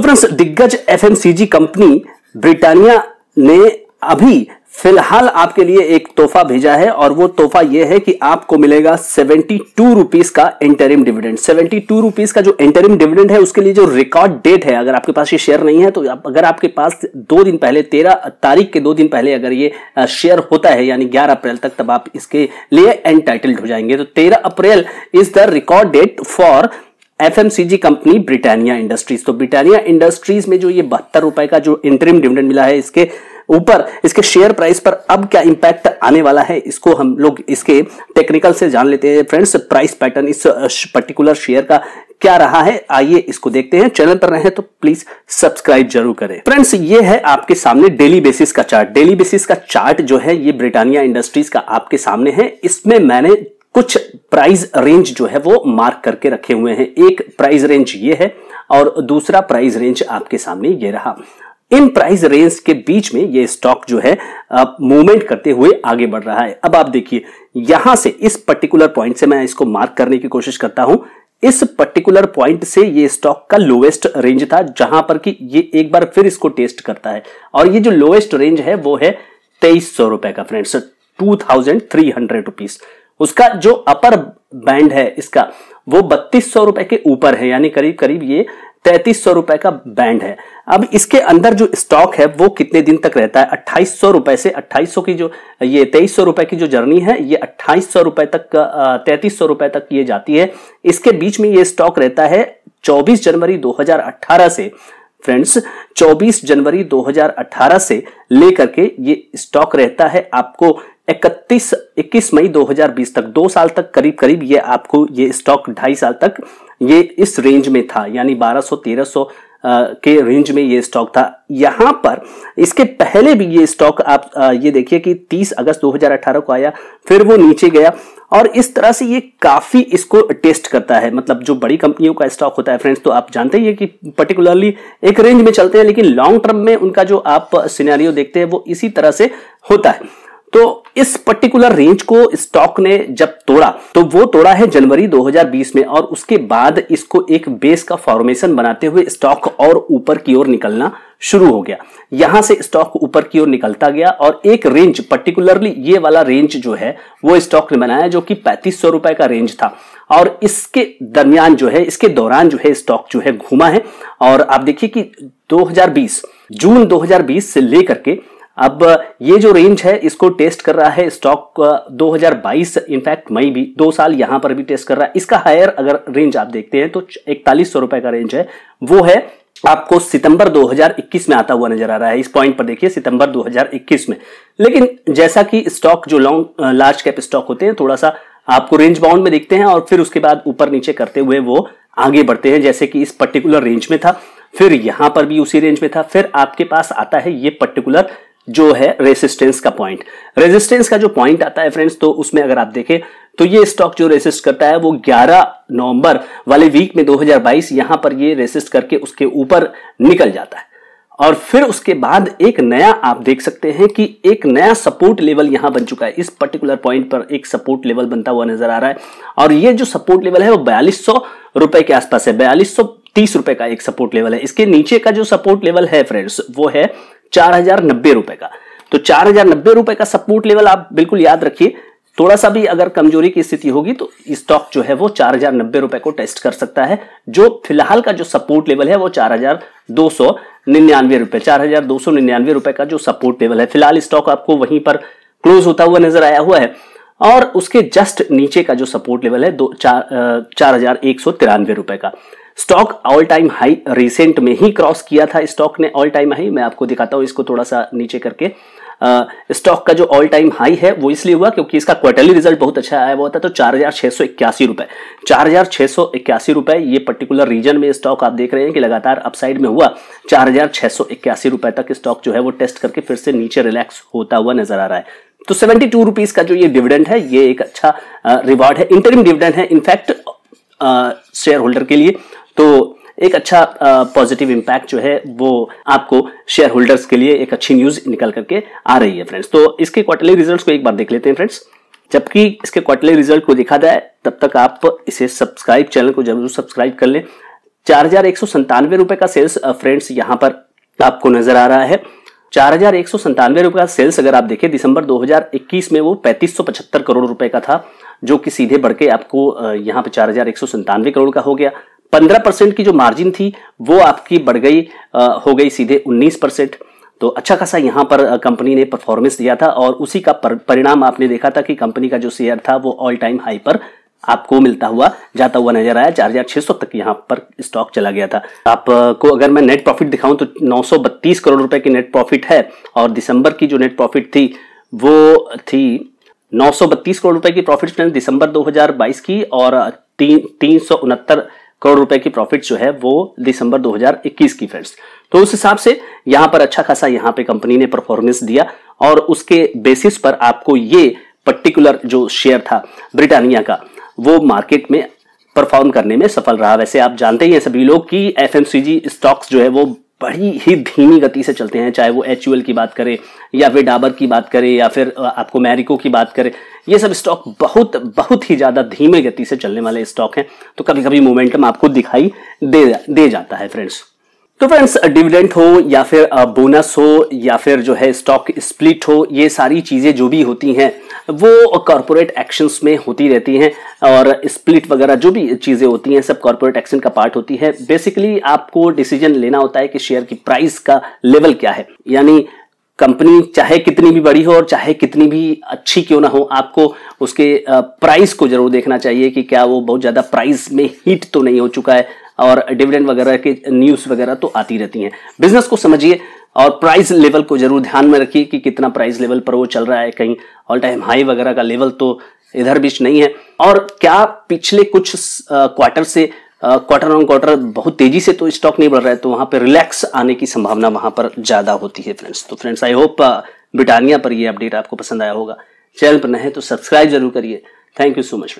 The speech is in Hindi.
तो फ्रेंड्स दिग्गज एफएमसीजी कंपनी ब्रिटानिया ने अभी फिलहाल आपके लिए एक तोहफा भेजा है और वो तोहफा ये है कि आपको मिलेगा सेवेंटी टू रुपीज का interim dividend seventy two rupees का जो इंटरिम डिविडेंड है उसके लिए जो रिकॉर्ड डेट है अगर आपके पास ये शेयर नहीं है तो आप, अगर आपके पास दो दिन पहले तेरह तारीख के दो दिन पहले अगर ये शेयर होता है यानी ग्यारह अप्रैल तक तब आप इसके लिए एंटाइटल्ड हो जाएंगे तो तेरह April is the record date for FMCG company Britannia Industries तो ब्रिटानिया इंडस्ट्रीज में जो ये बहत्तर रुपए का जो इंटरिम डिविडेंड मिला है इसके ऊपर इसके शेयर प्राइस पर अब क्या इंपैक्ट आने वाला है इसको हम लोग इसके टेक्निकल से जान लेते हैं फ्रेंड्स प्राइस पैटर्न इस पर्टिकुलर शेयर का क्या रहा है आइए इसको देखते हैं चैनल पर रहे तो प्लीज सब्सक्राइब जरूर करें फ्रेंड्स ये है आपके सामने डेली बेसिस का चार्ट डेली बेसिस का चार्ट जो है ये ब्रिटानिया इंडस्ट्रीज का आपके सामने है इसमें मैंने कुछ प्राइस रेंज जो है वो मार्क करके रखे हुए हैं एक प्राइस रेंज ये है और दूसरा प्राइस रेंज आपके सामने ये रहा इन प्राइस रेंज के बीच में ये स्टॉक जो है मूवमेंट करते हुए आगे बढ़ रहा है अब आप देखिए यहां से इस पर्टिकुलर पॉइंट से मैं इसको मार्क करने की कोशिश करता हूं इस पर्टिकुलर पॉइंट से ये स्टॉक का लोवेस्ट रेंज था जहां पर कि ये एक बार फिर इसको टेस्ट करता है और ये जो लोवेस्ट रेंज है वो है तेईस सौ रुपए का friends two thousand three hundred rupees उसका जो अपर बैंड है इसका वो बत्तीस सौ रुपए के ऊपर है यानी करीब करीब ये तैतीस सौ रुपए का बैंड है अब इसके अंदर जो स्टॉक है वो कितने दिन तक रहता है अट्ठाईस सौ रुपए से अट्ठाईस सौ की जो ये तेईस सौ रुपए की जो जर्नी है ये अट्ठाईस सौ रुपए तक तैतीस सौ रुपए तक ये जाती है इसके बीच में ये स्टॉक रहता है 24 जनवरी 2018 से फ्रेंड्स 24 जनवरी 2018 से लेकर के ये स्टॉक रहता है आपको इकतीस इक्कीस मई 2020 तक दो साल तक करीब करीब ये आपको ये स्टॉक ढाई साल तक ये इस रेंज में था यानी 1200 1300 के रेंज में ये स्टॉक था यहाँ पर इसके पहले भी ये स्टॉक आप ये देखिए कि 30 अगस्त 2018 को आया फिर वो नीचे गया और इस तरह से ये काफ़ी इसको टेस्ट करता है मतलब जो बड़ी कंपनियों का स्टॉक होता है फ्रेंड्स तो आप जानते ही कि पर्टिकुलरली एक रेंज में चलते हैं लेकिन लॉन्ग टर्म में उनका जो आप सिनेरियो देखते हैं वो इसी तरह से होता है तो इस पर्टिकुलर रेंज को स्टॉक ने जब तोड़ा तो वो तोड़ा है जनवरी 2020 में और उसके बाद इसको एक बेस का फॉर्मेशन बनाते हुए स्टॉक और ऊपर की ओर निकलना शुरू हो गया यहां से स्टॉक ऊपर की ओर निकलता गया और एक रेंज पर्टिकुलरली ये वाला रेंज जो है वो स्टॉक ने बनाया जो कि पैंतीस सौ रुपए का रेंज था और इसके दरमियान जो है इसके दौरान जो है स्टॉक जो है घूमा है और आप देखिए कि 2020 जून 2020 से लेकर के अब ये जो रेंज है इसको टेस्ट कर रहा है स्टॉक 2022 इनफैक्ट मई भी दो साल यहां पर भी टेस्ट कर रहा है इसका हायर अगर रेंज आप देखते हैं तो इकतालीस सौ रुपए का रेंज है वो है आपको सितंबर 2021 में आता हुआ नजर आ रहा है इस पॉइंट पर देखिए सितंबर 2021 में लेकिन जैसा कि स्टॉक जो लॉन्ग लार्ज कैप स्टॉक होते हैं थोड़ा सा आपको रेंज बाउंड में देखते हैं और फिर उसके बाद ऊपर नीचे करते हुए वो आगे बढ़ते हैं जैसे कि इस पर्टिकुलर रेंज में था फिर यहां पर भी उसी रेंज में था फिर आपके पास आता है ये पर्टिकुलर जो है रेसिस्टेंस का पॉइंट रेजिस्टेंस का जो पॉइंट आता है फ्रेंड्स तो उसमें अगर आप देखें तो ये स्टॉक जो रेसिस्ट करता है वो 11 नवंबर वाले वीक में 2022 यहां पर ये रेसिस्ट करके उसके ऊपर निकल जाता है और फिर उसके बाद एक नया आप देख सकते हैं कि एक नया सपोर्ट लेवल यहां बन चुका है इस पर्टिकुलर पॉइंट पर एक सपोर्ट लेवल बनता हुआ नजर आ रहा है और ये जो सपोर्ट लेवल है वो बयालीस रुपए के आसपास है बयालीस तीस रुपए का एक सपोर्ट लेवल है इसके नीचे का जो सपोर्ट लेवल है फ्रेंड्स वो है चार हजार नब्बे रुपए का तो चार हजार नब्बे रुपए का सपोर्ट लेवल आप बिल्कुल याद रखिए थोड़ा सा भी अगर कमजोरी की स्थिति होगी तो स्टॉक जो है वो चार हजार नब्बे रुपए को टेस्ट कर सकता है जो फिलहाल का जो सपोर्ट लेवल है वो चार हजार दो सौ निन्यानवे रुपए चार हजार दो सौ निन्यानवे रुपए का जो सपोर्ट लेवल है फिलहाल स्टॉक आपको वहीं पर क्लोज होता हुआ नजर आया हुआ है और उसके जस्ट नीचे का जो सपोर्ट लेवल है दो चार चार हजार एक सौ तिरानवे रुपए का stock all time high recent में ही क्रॉस किया था स्टॉक ने ऑल टाइम हाई मैं आपको दिखाता हूं इसको थोड़ा सा नीचे करके स्टॉक uh, का जो ऑल टाइम हाई है वो इसलिए हुआ क्योंकि इसका क्वार्टरली रिजल्ट बहुत अच्छा आया हुआ था तो चार हजार छह सौ इक्यासी रुपए चार हजार छह सौ इक्यासी रुपए ये पर्टिकुलर रीजन में स्टॉक आप देख रहे हैं कि लगातार अपसाइड में हुआ चार हजार छह सौ इक्यासी रुपए तक स्टॉक जो है वो टेस्ट करके फिर से नीचे रिलैक्स होता हुआ नजर आ रहा है तो सेवेंटी टू रुपीज का जो ये डिविडेंड है ये एक अच्छा रिवॉर्ड है इंटरिम डिविडेंड है इनफैक्ट शेयर होल्डर के लिए तो एक अच्छा पॉजिटिव इम्पैक्ट जो है वो आपको शेयर होल्डर्स के लिए एक अच्छी न्यूज निकल करके आ रही है फ्रेंड्स तो इसके क्वार्टरली रिजल्ट्स को एक बार देख लेते हैं फ्रेंड्स जबकि इसके क्वार्टरली रिजल्ट को देखा जाए तब तक आप इसे सब्सक्राइब चैनल को जरूर सब्सक्राइब कर लें चार हजार एक सौ रुपए का सेल्स फ्रेंड्स यहाँ पर आपको नजर आ रहा है चार हजार एक सौ रुपए का सेल्स अगर आप देखें दिसंबर 2021 में वो पैंतीस सौ पचहत्तर करोड़ रुपए का था जो कि सीधे बढ़ के आपको यहाँ पे चार हजार एक सौ करोड़ का हो गया पंद्रह परसेंट की जो मार्जिन थी वो आपकी बढ़ गई हो गई सीधे उन्नीस परसेंट तो अच्छा खासा यहाँ पर कंपनी ने परफॉर्मेंस दिया था और उसी का परिणाम आपने देखा था कि कंपनी का जो शेयर था वो ऑल टाइम हाई पर आपको मिलता हुआ जाता हुआ नजर आया चार हजार छह सौ तक यहाँ पर स्टॉक चला गया था आपको अगर मैं नेट प्रॉफिट दिखाऊं तो 932 करोड़ रुपए की नेट प्रॉफिट है और दिसंबर की जो नेट प्रॉफिट थी वो थी 932 करोड़ रुपए की प्रॉफिट दिसंबर 2022 की और तीन उनहत्तर करोड़ रुपए की प्रॉफिट जो है वो दिसंबर 2021 की फ्रेंड्स तो उस हिसाब से यहाँ पर अच्छा खासा यहाँ पे कंपनी ने परफॉर्मेंस दिया और उसके बेसिस पर आपको ये पर्टिकुलर जो शेयर था ब्रिटानिया का वो मार्केट में परफॉर्म करने में सफल रहा वैसे आप जानते ही हैं सभी लोग कि एफ स्टॉक्स जो है वो बड़ी ही धीमी गति से चलते हैं चाहे वो एच की बात करें या फिर डाबर की बात करें या फिर आपको मैरिको की बात करें ये सब स्टॉक बहुत बहुत ही ज़्यादा धीमे गति से चलने वाले स्टॉक हैं तो कभी कभी मोमेंटम आपको दिखाई दे दे जाता है फ्रेंड्स तो फ्रेंड्स डिविडेंट हो या फिर बोनस हो या फिर जो है स्टॉक स्प्लिट हो ये सारी चीज़ें जो भी होती हैं वो कॉरपोरेट एक्शंस में होती रहती हैं और स्प्लिट वगैरह जो भी चीज़ें होती हैं सब कॉरपोरेट एक्शन का पार्ट होती है बेसिकली आपको डिसीजन लेना होता है कि शेयर की प्राइस का लेवल क्या है यानी कंपनी चाहे कितनी भी बड़ी हो और चाहे कितनी भी अच्छी क्यों ना हो आपको उसके प्राइस को जरूर देखना चाहिए कि क्या वो बहुत ज़्यादा प्राइस में हीट तो नहीं हो चुका है और डिविडेंड वगैरह के न्यूज़ वगैरह तो आती रहती हैं बिजनेस को समझिए और प्राइस लेवल को जरूर ध्यान में रखिए कि कितना प्राइस लेवल पर वो चल रहा है कहीं ऑल टाइम हाई वगैरह का लेवल तो इधर बीच नहीं है और क्या पिछले कुछ क्वार्टर से क्वार्टर ऑन क्वार्टर बहुत तेजी से तो स्टॉक नहीं बढ़ रहा है तो वहां पर रिलैक्स आने की संभावना वहां पर ज्यादा होती है फ्रेंड्स तो फ्रेंड्स आई होप ब्रिटानिया पर यह अपडेट आपको पसंद आया होगा चैनल पर नहीं तो सब्सक्राइब जरूर करिए थैंक यू सो मच